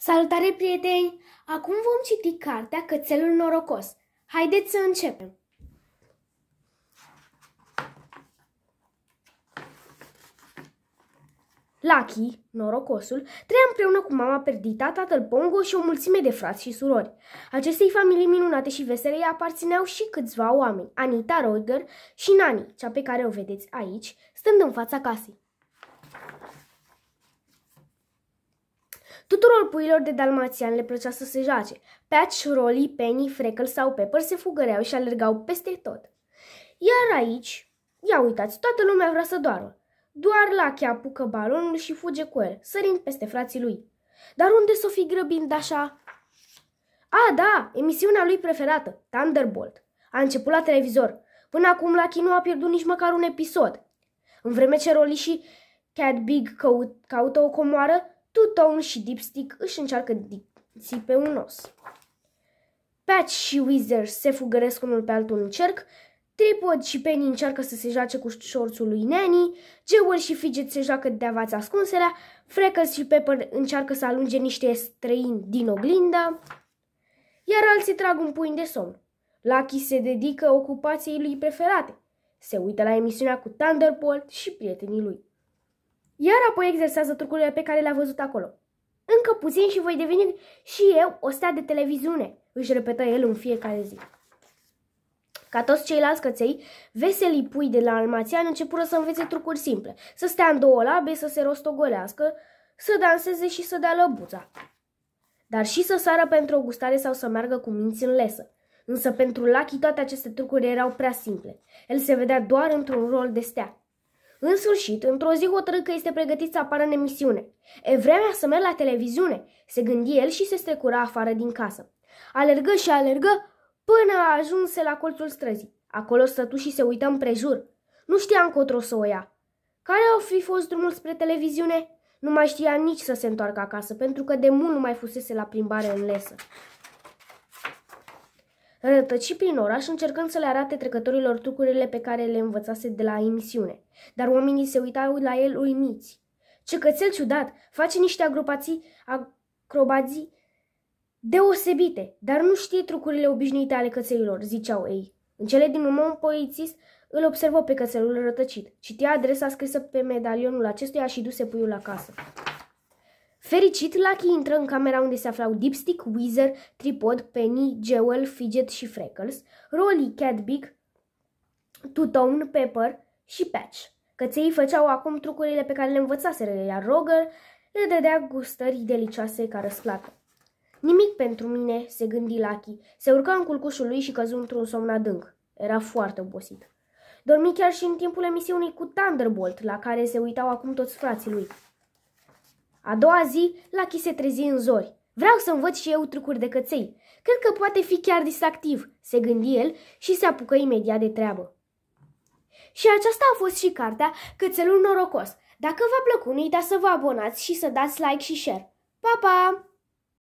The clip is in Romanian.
Salutare, prieteni! Acum vom citi cartea Cățelul norocos. Haideți să începem! Lucky, norocosul, trăia împreună cu mama perdita, tatăl Pongo și o mulțime de frați și surori. Acestei familii minunate și vesele îi aparțineau și câțiva oameni, Anita Roger și Nani, cea pe care o vedeți aici, stând în fața casei. Tuturor puilor de dalmațian le plăcea să se joace. Patch, Rolly, Penny, Freckle sau Pepper se fugăreau și alergau peste tot. Iar aici, ia uitați, toată lumea vrea să doară. Doar Lucky apucă balonul și fuge cu el, sărind peste frații lui. Dar unde s-o fi grăbind așa? A, da, emisiunea lui preferată, Thunderbolt. A început la televizor. Până acum Lucky nu a pierdut nici măcar un episod. În vreme ce Rolly și Cat Big căut, caută o comoară, Two-Tone și Dipstick își încearcă dicții pe un os. Patch și Wizard se fugăresc unul pe altul în cerc, Tripod și Penny încearcă să se joace cu șorțul lui Nanny, Jewel și Fidget se joacă de avați ascunserea, Freckles și Pepper încearcă să alunge niște străini din oglinda, iar alții trag un pui de somn. Lucky se dedică ocupației lui preferate. Se uită la emisiunea cu Thunderbolt și prietenii lui. Iar apoi exersează trucurile pe care le-a văzut acolo. Încă puțin și voi deveni și eu o stea de televiziune, își repetă el în fiecare zi. Ca toți ceilalți căței, veselii pui de la Almațian începură să învețe trucuri simple, să stea în două labe, să se rostogolească, să danseze și să dea lăbuța. Dar și să sară pentru o gustare sau să meargă cu minți în lesă. Însă pentru Lucky toate aceste trucuri erau prea simple. El se vedea doar într-un rol de stea. În sfârșit, într-o zi hotărâ că este pregătit să apară în emisiune. E vremea să merg la televiziune, se gândi el și se strecura afară din casă. Alergă și alergă până a ajunse la colțul străzii. Acolo stătu și se uită prejur. Nu știa încotro să o ia. Care au fi fost drumul spre televiziune? Nu mai știa nici să se întoarcă acasă, pentru că de mult nu mai fusese la plimbare în lesă. Rătăci prin oraș încercând să le arate trecătorilor trucurile pe care le învățase de la emisiune dar oamenii se uitau la el uimiți. Ce cățel ciudat, face niște agropații, acrobații deosebite, dar nu știe trucurile obișnuite ale cățelilor, ziceau ei. În cele din urmă, un polițist îl observă pe cățelul rătăcit. Citea adresa scrisă pe medalionul acestuia și duse puiul acasă. Fericit, Lucky intră în camera unde se aflau Dipstick, Weezer, Tripod, Penny, Jewel, Fidget și Freckles, Rolly, Cat Big, Two Tone, Pepper și Patch. Căței făceau acum trucurile pe care le învățaseră, iar Roger le dădea gustări delicioase ca răsplată. Nimic pentru mine, se gândi Lucky. Se urcă în culcușul lui și căzu într-un somn adânc. Era foarte obosit. Dormi chiar și în timpul emisiunii cu Thunderbolt, la care se uitau acum toți frații lui. A doua zi, Lucky se trezi în zori. Vreau să învăț și eu trucuri de căței. Cred că poate fi chiar distractiv, se gândi el și se apucă imediat de treabă. Și aceasta a fost și cartea Cățelul Norocos. Dacă v-a plăcut, nu uitați să vă abonați și să dați like și share. Pa, pa!